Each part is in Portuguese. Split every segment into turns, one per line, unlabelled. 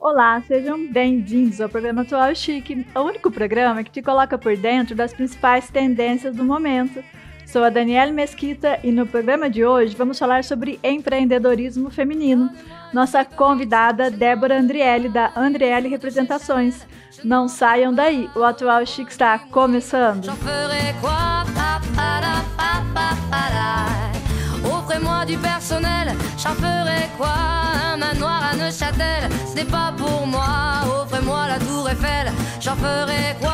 Olá, sejam bem-vindos ao programa Atual Chique, o único programa que te coloca por dentro das principais tendências do momento. Sou a Daniela Mesquita e no programa de hoje vamos falar sobre empreendedorismo feminino. Nossa convidada Débora Andriele, da Andriele Representações. Não saiam daí, o Atual Chique está começando.
du personnel, j'en ferai quoi Un manoir à Neuchâtel, ce n'est pas pour moi, offrez-moi la tour Eiffel, j'en ferai quoi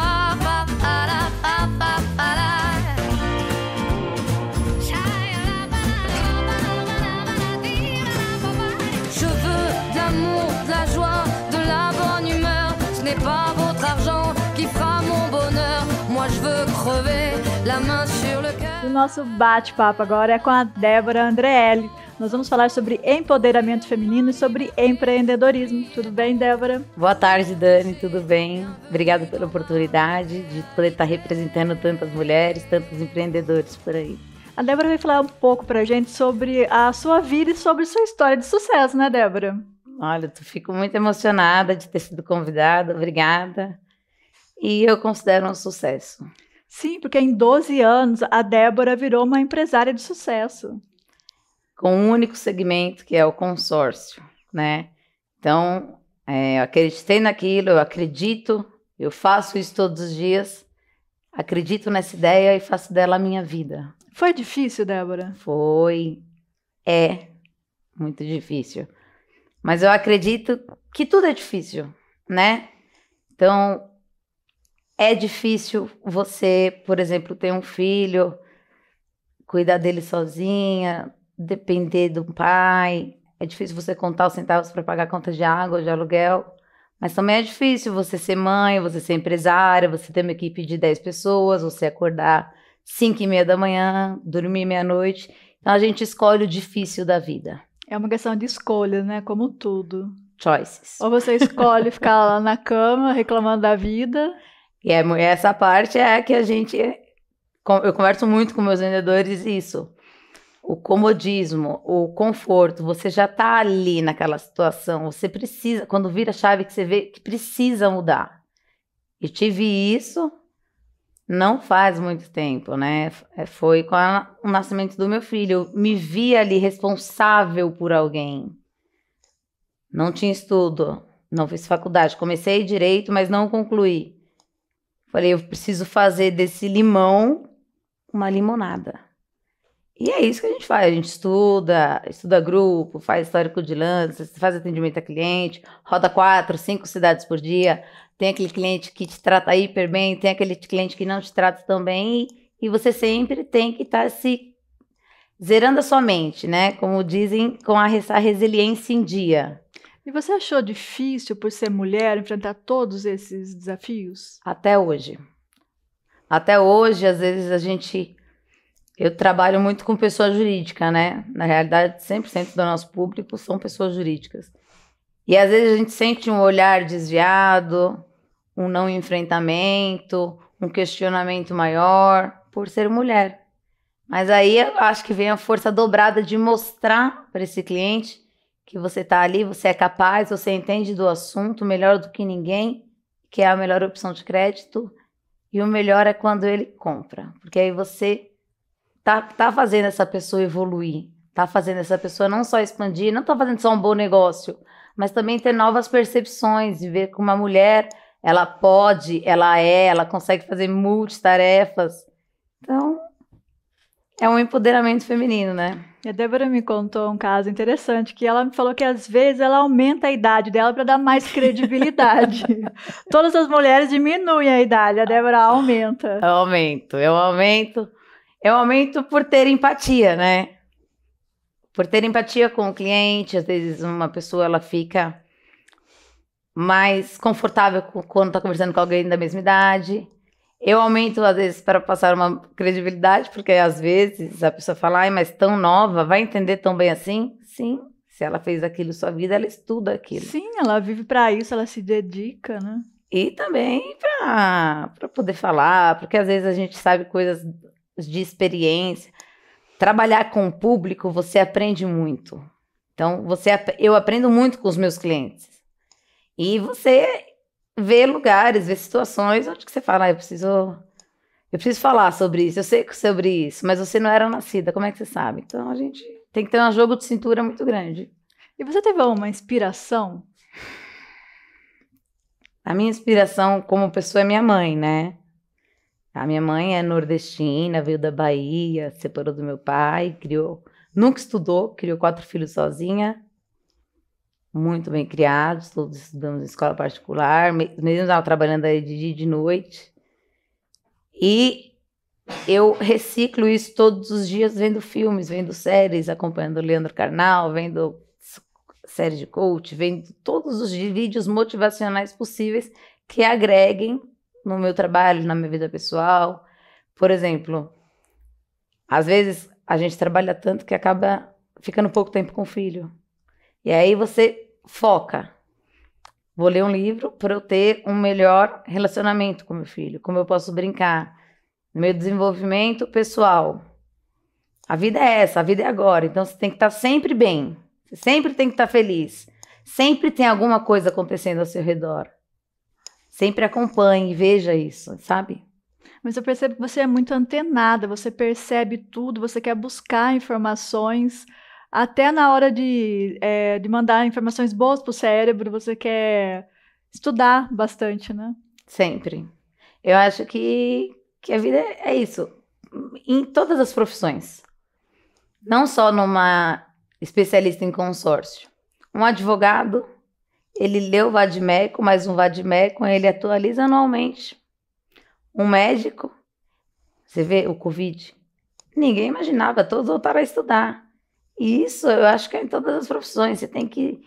Je veux de l'amour, de la joie, de la bonne humeur. Ce n'est pas votre argent qui fera mon bonheur. Moi je veux crever la main sur le cœur.
O nosso bate-papo agora é com a Débora Andreelli. Nós vamos falar sobre empoderamento feminino e sobre empreendedorismo. Tudo bem, Débora? Boa tarde, Dani. Tudo bem? Obrigada pela oportunidade de poder estar
representando tantas mulheres, tantos empreendedores por aí. A
Débora vai falar um pouco pra gente sobre a sua vida e sobre sua história de sucesso, né, Débora? Olha, eu fico muito
emocionada de ter sido convidada. Obrigada. E eu considero um sucesso.
Sim, porque em 12 anos a Débora virou uma empresária de sucesso.
Com um único segmento que é o consórcio, né? Então, é, eu acreditei naquilo, eu acredito, eu faço isso todos os dias, acredito nessa ideia e faço dela a minha vida.
Foi difícil, Débora?
Foi. É muito difícil. Mas eu acredito que tudo é difícil, né? Então, é difícil você, por exemplo, ter um filho, cuidar dele sozinha, depender do pai. É difícil você contar os centavos para pagar contas de água, de aluguel. Mas também é difícil você ser mãe, você ser empresária, você ter uma equipe de 10 pessoas, você acordar 5 e meia da manhã, dormir meia-noite. Então a gente escolhe
o difícil da vida. É uma questão de escolha, né? Como tudo. Choices. Ou você escolhe ficar lá na cama reclamando da vida.
E é, essa parte é que a gente. Eu converso muito com meus vendedores isso. O comodismo, o conforto, você já está ali naquela situação. Você precisa, quando vira a chave que você vê que precisa mudar. E tive isso não faz muito tempo, né? É, foi com a, o nascimento do meu filho. Eu me vi ali responsável por alguém. Não tinha estudo, não fiz faculdade. Comecei direito, mas não concluí. Falei, eu preciso fazer desse limão uma limonada. E é isso que a gente faz. A gente estuda, estuda grupo, faz histórico de lances, faz atendimento a cliente, roda quatro, cinco cidades por dia. Tem aquele cliente que te trata hiper bem, tem aquele cliente que não te trata tão bem. E, você sempre tem que estar tá se zerando a sua mente, né? Como dizem, com a resiliência em dia.
E você achou difícil, por ser mulher, enfrentar todos esses desafios? Até hoje.
Até hoje, às vezes a gente. Eu trabalho muito com pessoa jurídica, né? Na realidade, 100% do nosso público são pessoas jurídicas. E às vezes a gente sente um olhar desviado, um não enfrentamento, um questionamento maior por ser mulher. Mas aí eu acho que vem a força dobrada de mostrar para esse cliente que você está ali, você é capaz, você entende do assunto melhor do que ninguém, que é a melhor opção de crédito. E o melhor é quando ele compra, porque aí você tá, tá fazendo essa pessoa evoluir, tá fazendo essa pessoa não só expandir, não tá fazendo só um bom negócio, mas também ter novas percepções e ver que uma mulher, ela pode, ela é, ela consegue fazer
multitarefas. Então, é um empoderamento feminino, né? A Débora me contou um caso interessante que ela me falou que às vezes ela aumenta a idade dela para dar mais credibilidade. Todas as mulheres diminuem a idade, a Débora aumenta. Eu
aumento, eu aumento. Eu aumento por ter empatia, né? Por ter empatia com o cliente, às vezes uma pessoa ela fica mais confortável quando está conversando com alguém da mesma idade. Eu aumento, às vezes, para passar uma credibilidade, porque às vezes a pessoa fala, ai, mas tão nova, vai entender tão bem assim? Sim. Se ela fez aquilo sua vida, ela estuda aquilo.
Sim, ela vive para isso, ela se dedica, né?
E também para poder falar, porque às vezes a gente sabe coisas de experiência. Trabalhar com o público, você aprende muito. Então, você, eu aprendo muito com os meus clientes. E você ver lugares, ver situações onde que você fala, ah, eu preciso eu preciso falar sobre isso, eu sei sobre isso, mas você não era nascida, como é que você sabe? Então a gente tem que ter um jogo de cintura muito grande. E você teve alguma inspiração? A minha inspiração como pessoa é minha mãe, né? A minha mãe é nordestina, veio da Bahia, separou do meu pai, criou, nunca estudou, criou quatro filhos sozinha muito bem criados, todos estudamos em escola particular, mesmo trabalhando aí de dia e de noite. E eu reciclo isso todos os dias vendo filmes, vendo séries, acompanhando o Leandro Carnal, vendo séries de coach, vendo todos os vídeos motivacionais possíveis que agreguem no meu trabalho, na minha vida pessoal. Por exemplo, às vezes a gente trabalha tanto que acaba ficando pouco tempo com o filho. E aí você foca. Vou ler um livro para eu ter um melhor relacionamento com meu filho. Como eu posso brincar? No meu desenvolvimento pessoal. A vida é essa, a vida é agora. Então você tem que estar tá sempre bem. Você sempre tem que estar tá feliz. Sempre tem alguma coisa acontecendo ao seu redor. Sempre acompanhe, veja isso, sabe?
Mas eu percebo que você é muito antenada, você percebe tudo, você quer buscar informações até na hora de, é, de mandar informações boas para o cérebro, você quer estudar bastante, né? Sempre. Eu acho que,
que a vida é isso. Em todas as profissões. Não só numa especialista em consórcio. Um advogado, ele lê o vademecum, mais um vademecum, ele atualiza anualmente. Um médico, você vê o Covid? Ninguém imaginava, todos voltaram a estudar isso eu acho que é em todas as profissões. Você tem que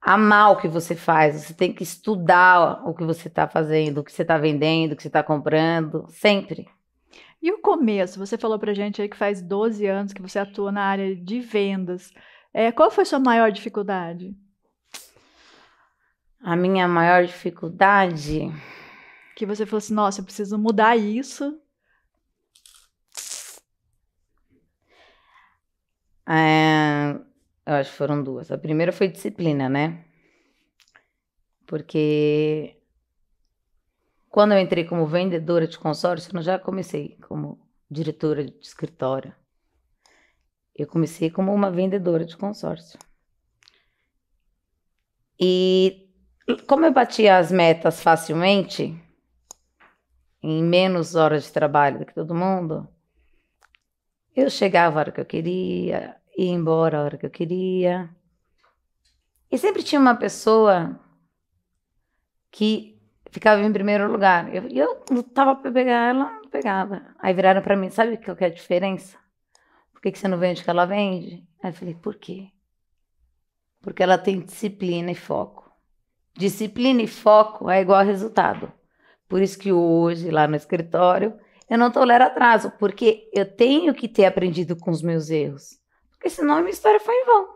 amar o que você faz, você tem que estudar o que você está fazendo, o que você está vendendo, o que você está comprando, sempre.
E o começo? Você falou pra gente aí que faz 12 anos que você atua na área de vendas. É, qual foi a sua maior dificuldade? A minha maior dificuldade. Que você fosse, assim, nossa, eu preciso mudar isso
É, eu acho que foram duas. A primeira foi disciplina, né? Porque quando eu entrei como vendedora de consórcio, eu já comecei como diretora de escritório. Eu comecei como uma vendedora de consórcio. E como eu batia as metas facilmente, em menos horas de trabalho do que todo mundo, eu chegava a hora que eu queria, ia embora a hora que eu queria. E sempre tinha uma pessoa que ficava em primeiro lugar. Eu, eu lutava para pegar ela, não pegava. Aí viraram para mim, sabe o que é a diferença? Por que, que você não vende o que ela vende? Aí eu falei, por quê? Porque ela tem disciplina e foco. Disciplina e foco é igual a resultado. Por isso que hoje, lá no escritório, eu não tolero atraso, porque eu tenho que ter aprendido com os meus erros. Porque senão a minha história foi em vão.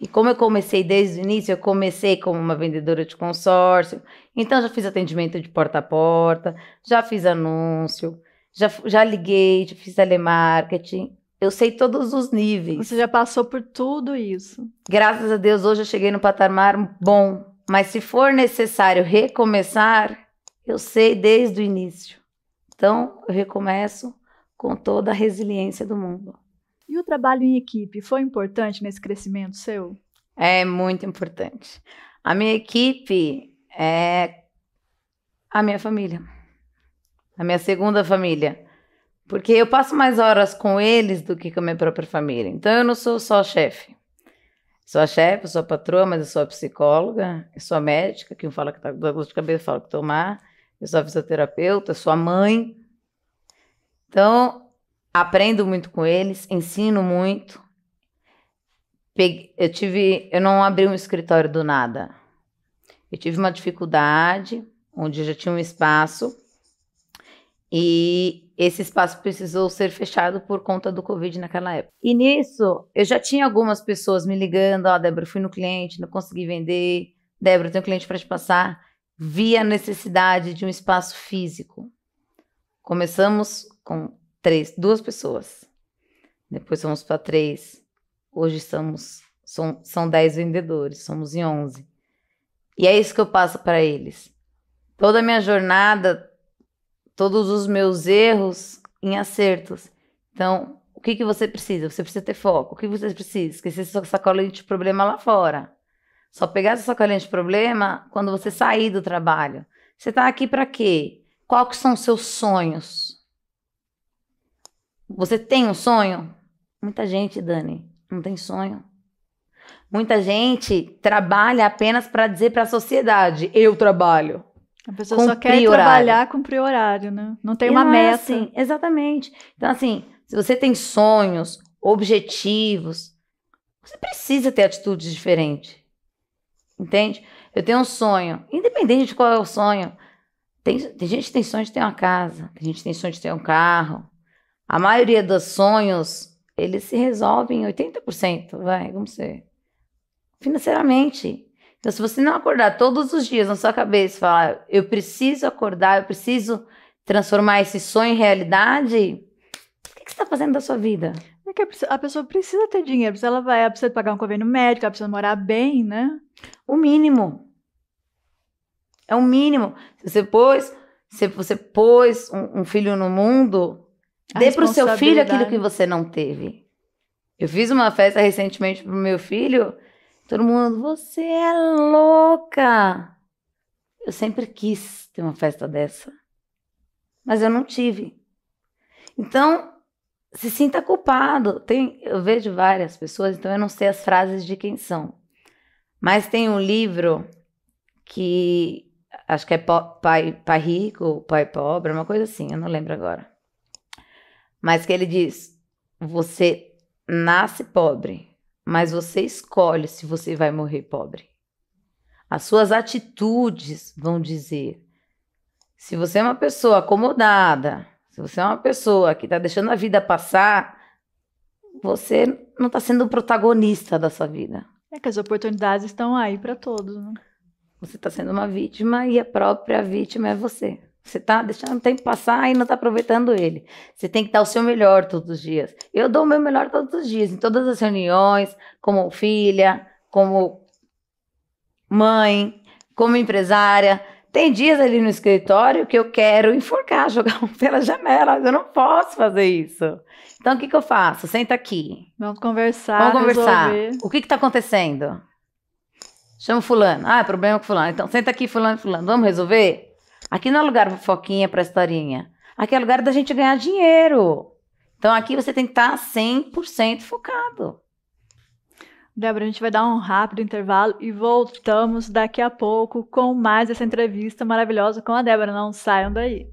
E como eu comecei desde o início, eu comecei como uma vendedora de consórcio, então já fiz atendimento de porta a porta, já fiz anúncio, já, já liguei, já fiz telemarketing. Eu sei todos os níveis. Você já passou por tudo isso. Graças a Deus, hoje eu cheguei no patamar bom. Mas se for necessário recomeçar, eu sei desde o início. Então, eu recomeço com toda a resiliência do mundo.
E o trabalho em equipe foi importante nesse crescimento seu?
É muito importante. A minha equipe é a minha família, a minha segunda família. Porque eu passo mais horas com eles do que com a minha própria família. Então eu não sou só chefe. Sou a chefe, sou a patroa, mas eu sou a psicóloga, eu sou a médica, que um fala que tá com dor de cabeça, fala que tomar eu sou fisioterapeuta, sou a mãe. Então, aprendo muito com eles, ensino muito. Peguei, eu tive, eu não abri um escritório do nada. Eu tive uma dificuldade, onde eu já tinha um espaço e esse espaço precisou ser fechado por conta do Covid naquela época. E nisso, eu já tinha algumas pessoas me ligando, ó, oh, Débora, fui no cliente, não consegui vender. Débora, tem um cliente para te passar vi a necessidade de um espaço físico. Começamos com três, duas pessoas. Depois fomos para três. Hoje somos são, são dez vendedores, somos em onze. E é isso que eu passo para eles. Toda a minha jornada, todos os meus erros em acertos. Então, o que, que você precisa? Você precisa ter foco. O que você precisa? Esquecer sua sacola de problema lá fora. Só pegar essa sacolinha de problema quando você sair do trabalho. Você está aqui para quê? Qual são os seus sonhos? Você tem um sonho? Muita gente, Dani, não tem sonho. Muita gente trabalha apenas para dizer para a sociedade: eu trabalho. A pessoa só quer trabalhar,
cumprir horário, né?
Não tem e uma não é meta. É assim, exatamente. Então, assim, se você tem sonhos, objetivos, você precisa ter atitudes diferentes. Entende? Eu tenho um sonho. Independente de qual é o sonho. Tem, tem gente que tem sonho de ter uma casa. Tem gente que tem sonho de ter um carro. A maioria dos sonhos, eles se resolvem 80%. Vai, como ser. Financeiramente. Então, se você não acordar todos os dias na sua cabeça e falar, eu preciso acordar, eu preciso transformar
esse sonho em realidade, o que, que você está fazendo da sua vida? É que a pessoa precisa ter dinheiro, ela vai, ela precisa pagar um convênio médico, ela precisa morar bem, né? O mínimo. É o mínimo. Se você pôs, se você pôs
um, um filho no mundo, a dê para o seu filho aquilo que você não teve. Eu fiz uma festa recentemente pro meu filho, todo mundo, você é louca. Eu sempre quis ter uma festa dessa, mas eu não tive. Então, se sinta culpado. Tem, eu vejo várias pessoas, então eu não sei as frases de quem são. Mas tem um livro que acho que é pai, pai rico, pai pobre, uma coisa assim, eu não lembro agora. Mas que ele diz: você nasce pobre, mas você escolhe se você vai morrer pobre. As suas atitudes vão dizer. Se você é uma pessoa acomodada, se você é uma pessoa que está deixando a vida passar, você não está sendo o protagonista da sua vida.
É que as oportunidades estão aí para todos. Né?
Você está sendo uma vítima e a própria vítima é você. Você está deixando o tempo passar e não está aproveitando ele. Você tem que dar o seu melhor todos os dias. Eu dou o meu melhor todos os dias, em todas as reuniões, como filha, como mãe, como empresária, tem dias ali no escritório que eu quero enforcar, jogar um pela janela, eu não posso fazer isso. Então, o que, que eu faço? Senta aqui. Vamos
conversar. Vamos conversar. Resolver.
O que está acontecendo? Chama Fulano. Ah, é problema com Fulano. Então, senta aqui, Fulano, Fulano. Vamos resolver? Aqui não é lugar para foquinha, para historinha. Aqui é lugar da gente ganhar dinheiro. Então, aqui você tem que estar tá 100% focado.
Débora, a gente vai dar um rápido intervalo e voltamos daqui a pouco com mais essa entrevista maravilhosa com a Débora. Não saiam daí.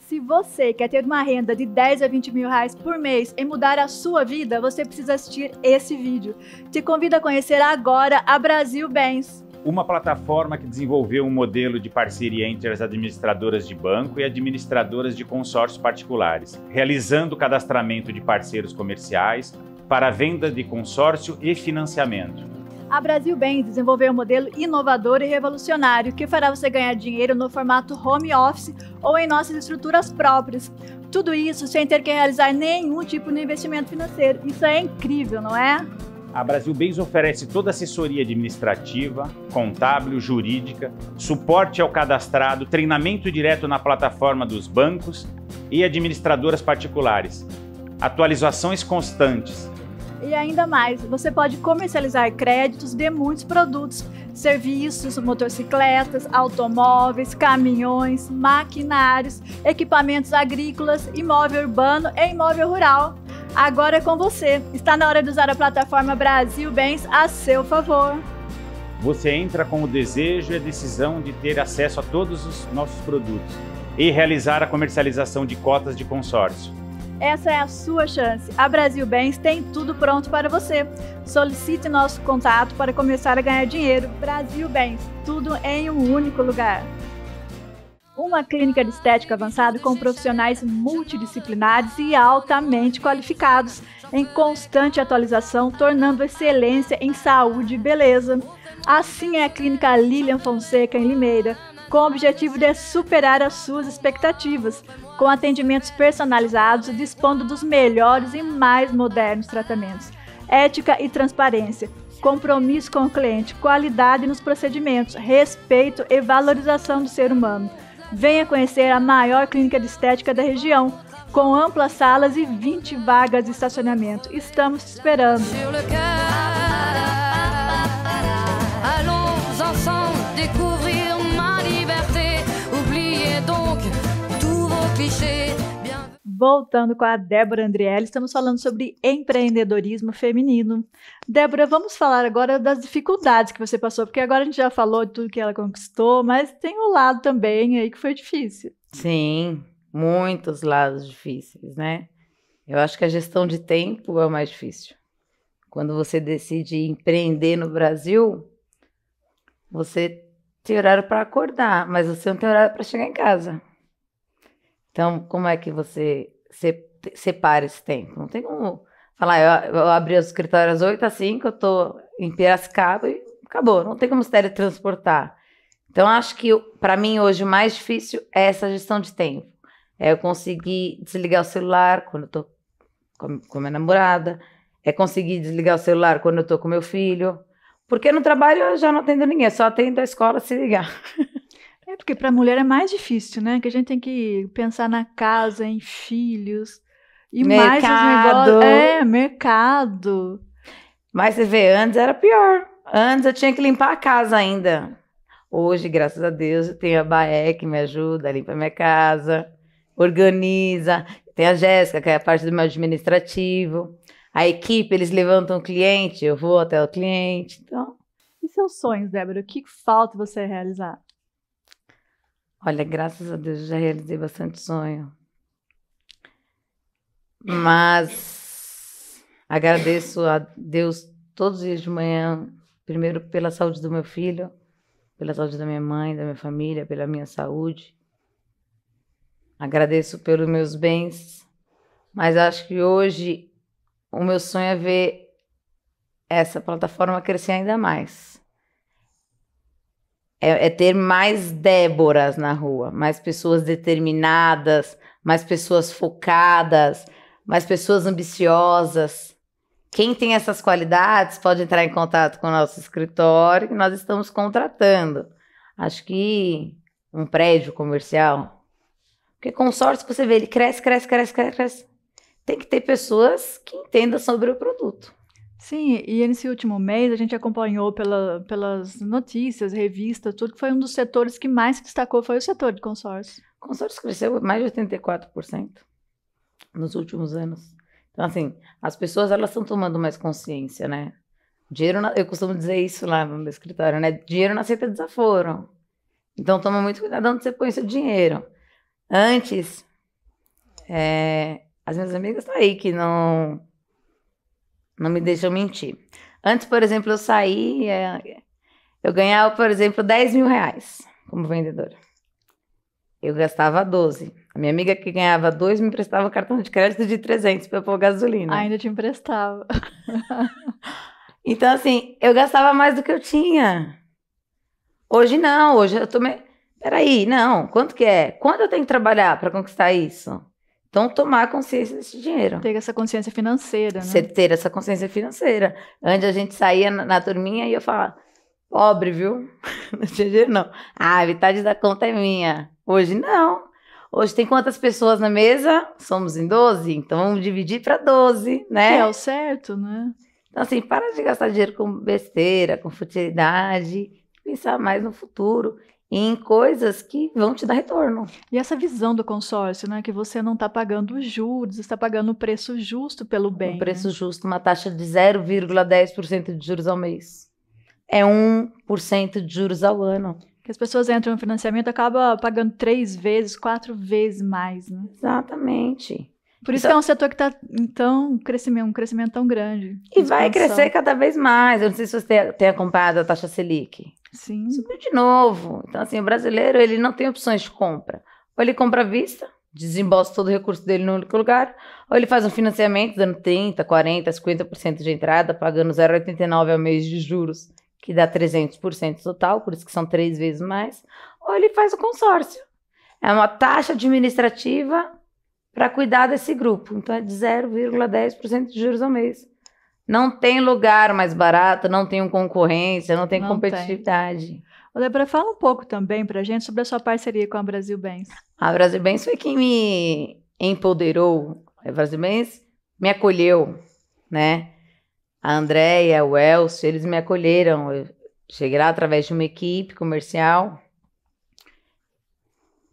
Se você quer ter uma renda de 10 a 20 mil reais por mês e mudar a sua vida, você precisa assistir esse vídeo. Te convido a conhecer agora a Brasil Bens uma plataforma que desenvolveu um modelo de parceria entre as administradoras de banco e administradoras de consórcios particulares, realizando o cadastramento de parceiros comerciais para venda de consórcio e financiamento. A Brasil Bem desenvolveu um modelo inovador e revolucionário que fará você ganhar dinheiro no formato home office ou em nossas estruturas próprias. Tudo isso sem ter que realizar nenhum tipo de investimento financeiro. Isso é incrível, não é? A Brasil Bens oferece toda assessoria administrativa, contábil, jurídica, suporte ao cadastrado, treinamento direto na plataforma dos bancos e administradoras particulares, atualizações constantes. E ainda mais, você pode comercializar créditos de muitos produtos, serviços, motocicletas, automóveis, caminhões, maquinários, equipamentos agrícolas, imóvel urbano e imóvel rural. Agora é com você. Está na hora de usar a plataforma Brasil Bens a seu favor. Você entra com o desejo e a decisão de ter acesso a todos os nossos produtos e realizar a comercialização de cotas de consórcio. Essa é a sua chance. A Brasil Bens tem tudo pronto para você. Solicite nosso contato para começar a ganhar dinheiro. Brasil Bens, tudo em um único lugar uma clínica de estética avançada com profissionais multidisciplinares e altamente qualificados, em constante atualização, tornando excelência em saúde e beleza. Assim é a clínica Lilian Fonseca em Limeira, com o objetivo de superar as suas expectativas, com atendimentos personalizados, dispondo dos melhores e mais modernos tratamentos. Ética e transparência, compromisso com o cliente, qualidade nos procedimentos, respeito e valorização do ser humano. Venha conhecer a maior clínica de estética da região, com amplas salas e 20 vagas de estacionamento. Estamos te esperando.
Découvrir ma liberté, oubliez donc
tous vos clichés voltando com a Débora Andrielli, estamos falando sobre empreendedorismo feminino. Débora, vamos falar agora das dificuldades que você passou, porque agora a gente já falou de tudo que ela conquistou, mas tem um lado também aí que foi difícil.
Sim, muitos lados difíceis, né? Eu acho que a gestão de tempo é o mais difícil. Quando você decide empreender no Brasil, você tem horário para acordar, mas você não tem horário para chegar em casa. Então, como é que você se, separa esse tempo? Não tem como falar, eu, eu abri os escritórios às 8 às 5, eu estou em Piracicaba e acabou. Não tem como se teletransportar. Então, acho que para mim hoje o mais difícil é essa gestão de tempo. É eu conseguir desligar o celular quando eu tô com, com minha namorada, é conseguir desligar o celular quando eu tô com meu filho. Porque no trabalho eu já não atendo ninguém, só atendo a escola se ligar.
porque para a mulher é mais difícil, né? Que a gente tem que pensar na casa, em filhos.
E mercado. mais os negócios. É,
mercado.
Mas você vê, antes era pior. Antes eu tinha que limpar a casa ainda. Hoje, graças a Deus, eu tenho a Baé que me ajuda, limpa minha casa, organiza. Tem a Jéssica, que é a parte do meu administrativo. A equipe, eles levantam o cliente, eu vou até o cliente.
Então. E seus sonhos, Débora? O que falta você realizar?
Olha, graças a Deus já realizei bastante sonho. Mas agradeço a Deus todos os dias de manhã, primeiro pela saúde do meu filho, pela saúde da minha mãe, da minha família, pela minha saúde. Agradeço pelos meus bens, mas acho que hoje o meu sonho é ver essa plataforma crescer ainda mais. É, é, ter mais Déboras na rua, mais pessoas determinadas, mais pessoas focadas, mais pessoas ambiciosas. Quem tem essas qualidades pode entrar em contato com o nosso escritório que nós estamos contratando. Acho que um prédio comercial. Porque consórcio você vê, ele cresce, cresce, cresce, cresce, cresce. Tem que ter pessoas que entendam sobre o produto.
Sim, e nesse último mês a gente acompanhou pela, pelas notícias, revistas, tudo que foi um dos setores que mais se destacou foi o setor de consórcio. O
consórcio cresceu mais de 84% nos últimos anos. Então, assim, as pessoas elas estão tomando mais consciência, né? Dinheiro, na, eu costumo dizer isso lá no meu escritório, né? Dinheiro não aceita desaforo. Então, toma muito cuidado onde você põe seu dinheiro. Antes, é, as minhas amigas estão tá aí que não não me deixam mentir. Antes, por exemplo, eu saía, é, eu ganhava, por exemplo, 10 mil reais como vendedora. Eu gastava 12. A minha amiga que ganhava 2 me emprestava cartão de crédito de 300 para pôr gasolina. Ainda
te emprestava.
então, assim, eu gastava mais do que eu tinha. Hoje não, hoje eu estou Me... Peraí, não. Quanto que é? Quando eu tenho que trabalhar para conquistar isso? Então, tomar consciência desse dinheiro. Ter essa consciência financeira, né? Você ter essa consciência financeira. Antes a gente saía na, na turminha e eu falava, pobre, viu? Não tinha dinheiro, não. Ah, metade da conta é minha. Hoje, não. Hoje tem quantas pessoas na mesa? Somos em 12, então vamos dividir para 12, né? Que é o
certo, né?
Então, assim, para de gastar dinheiro com besteira,
com futilidade, pensar mais no futuro em coisas que vão te dar retorno. E essa visão do consórcio, né, que você não está pagando os juros, está pagando o preço justo pelo bem. Um preço né? justo, uma taxa de 0,10% de juros ao mês. É
1% de juros ao ano.
Que as pessoas entram no financiamento acabam pagando três vezes, quatro vezes mais, né? Exatamente. Por isso, então que é um setor que está então um crescimento, um crescimento tão grande. E vai expansão. crescer cada vez mais. Eu não sei se você
tem acompanhado a taxa Selic. Sim.
Subiu de novo. Então, assim, o brasileiro, ele não tem opções
de compra. Ou ele compra à vista, desembolsa todo o recurso dele no único lugar, ou ele faz um financiamento dando 30, 40, 50% de entrada, pagando 0,89 ao mês de juros, que dá 300% total, por isso que são três vezes mais, ou ele faz o consórcio. É uma taxa administrativa para cuidar desse grupo. Então é de 0,10% de juros ao mês. Não tem lugar mais barato, não tem concorrência, não tem não competitividade.
Débora, fala um pouco também para a gente sobre a sua parceria com a Brasil Bens.
A Brasil Bens foi quem me empoderou. A Brasil Bens me acolheu, né? A Andréia, o Elcio, eles me acolheram. Eu cheguei lá através de uma equipe comercial.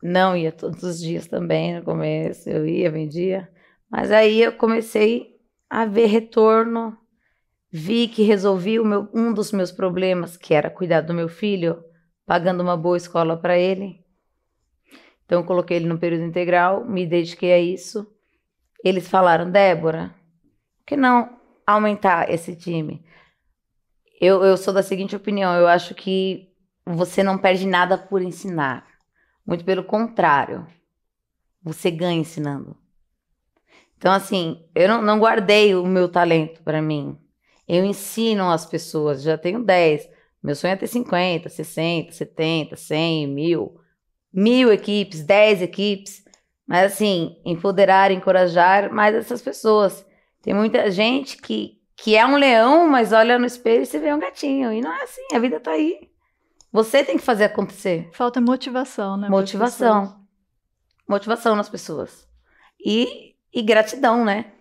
Não ia todos os dias também no começo, eu ia, vendia. Mas aí eu comecei a ver retorno Vi que resolvi meu, um dos meus problemas, que era cuidar do meu filho, pagando uma boa escola para ele. Então, eu coloquei ele no período integral, me dediquei a isso. Eles falaram, Débora, por que não aumentar esse time? Eu, eu sou da seguinte opinião: eu acho que você não perde nada por ensinar. Muito pelo contrário, você ganha ensinando. Então, assim, eu não, não guardei o meu talento para mim. Eu ensino as pessoas, já tenho 10. Meu sonho é ter 50, 60, 70, 100, mil. Mil equipes, 10 equipes. Mas assim, empoderar, encorajar mais essas pessoas. Tem muita gente que, que é um leão, mas olha no espelho e se vê um gatinho. E não é assim, a vida tá aí. Você tem que fazer acontecer.
Falta motivação, né? Motivação.
Motivação nas pessoas. E, e gratidão, né?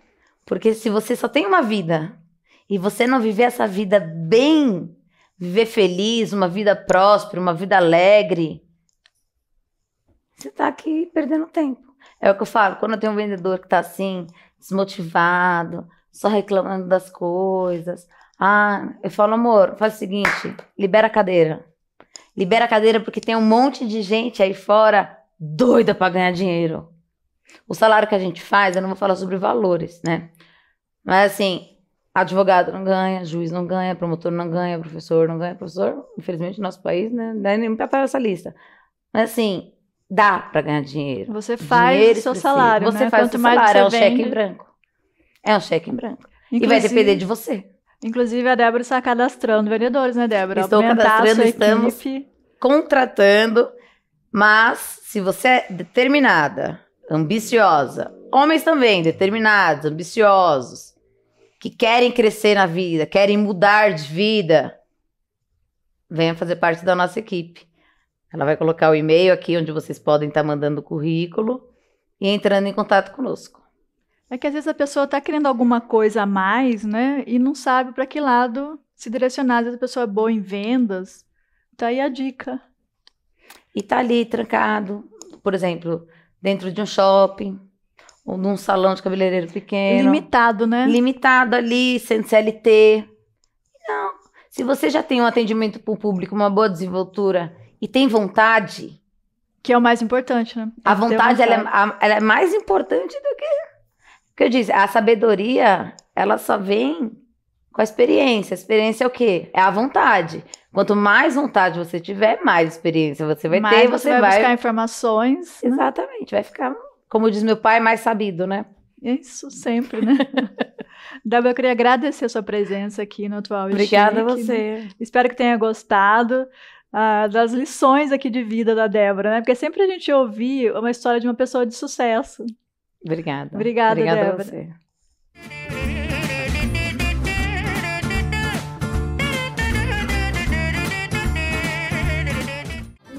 Porque se você só tem uma vida e você não viver essa vida bem, viver feliz, uma vida próspera, uma vida alegre, você está aqui perdendo tempo. É o que eu falo, quando eu tenho um vendedor que está assim, desmotivado, só reclamando das coisas. Ah, eu falo, amor, faz o seguinte, libera a cadeira. Libera a cadeira porque tem um monte de gente aí fora doida para ganhar dinheiro. O salário que a gente faz, eu não vou falar sobre valores, né? Mas assim, Advogado não ganha, juiz não ganha, promotor não ganha, professor não ganha, professor, infelizmente, no nosso país, né? Não é nem para essa lista. Mas assim, dá para ganhar dinheiro.
Você faz dinheiro o seu precisa. salário. Você né? faz Quanto o seu salário, é um vende. cheque em branco. É um
cheque em branco.
Inclusive, e vai depender de você. Inclusive, a Débora está cadastrando vendedores, né, Débora? Estou Aumentar cadastrando, estamos contratando,
mas se você é determinada, ambiciosa, homens também, determinados, ambiciosos, que querem crescer na vida, querem mudar de vida, venha fazer parte da nossa equipe. Ela vai colocar o e-mail aqui onde vocês podem estar mandando o currículo e entrando em contato conosco.
É que às vezes a pessoa está querendo alguma coisa a mais, né? E não sabe para que lado se direcionar. Às vezes a pessoa é boa em vendas. está aí a dica. E
está ali trancado, por exemplo, dentro de um shopping, ou num salão de cabeleireiro pequeno. Limitado, né? Limitado ali, sendo CLT. Não. Se você já tem um atendimento para o público, uma boa desenvoltura e tem vontade. Que é o mais
importante, né? a vontade, é vontade. Ela, é, ela, é,
mais importante do que. O que eu disse, a sabedoria, ela só vem com a experiência. A experiência é o quê? É a vontade. Quanto mais vontade você tiver, mais experiência você vai mais ter. Você, você vai, vai buscar
informações. Né? Exatamente, né? vai ficar como diz meu pai, mais sabido, né? Isso, sempre, né? Débora, eu queria agradecer a sua presença aqui no Atual Obrigada Chique. a você. Espero que tenha gostado. Ah, das lições aqui de vida da Débora, né? Porque sempre a gente ouve uma história de uma pessoa de sucesso.
Obrigada. Obrigada, Obrigada Débora. A você.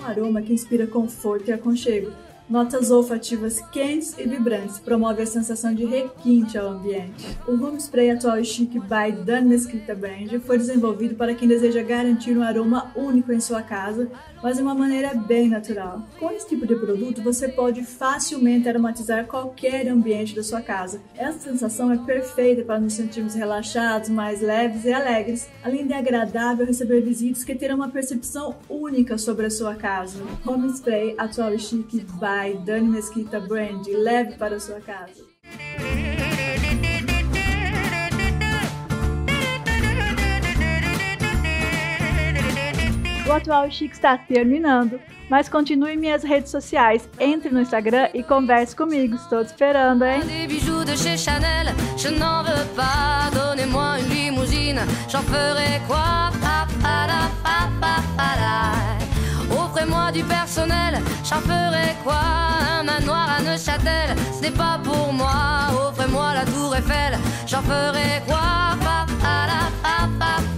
Um aroma que inspira conforto e aconchego notas olfativas quentes e vibrantes, promovem a sensação de requinte ao ambiente. O Room Spray Atual Chic by Dan Mesquita Brand foi desenvolvido para quem deseja garantir um aroma único em sua casa mas de uma maneira bem natural. Com esse tipo de produto, você pode facilmente aromatizar qualquer ambiente da sua casa. Essa sensação é perfeita para nos sentirmos relaxados, mais leves e alegres, além de agradável receber visitas que terão uma percepção única sobre a sua casa. Home Spray Atual Chic by Dani Mesquita Brand. Leve para a sua casa. O Atual Chique está terminando, mas continue minhas redes sociais, entre no Instagram e converse comigo. Estou te esperando, hein?
Offrez-moi du personnel, j'en ferai quoi Un manoir à Neuchâtel, ce n'est pas pour moi. Offrez-moi la tour Eiffel, j'en ferai quoi pa, pa, la, pa, pa.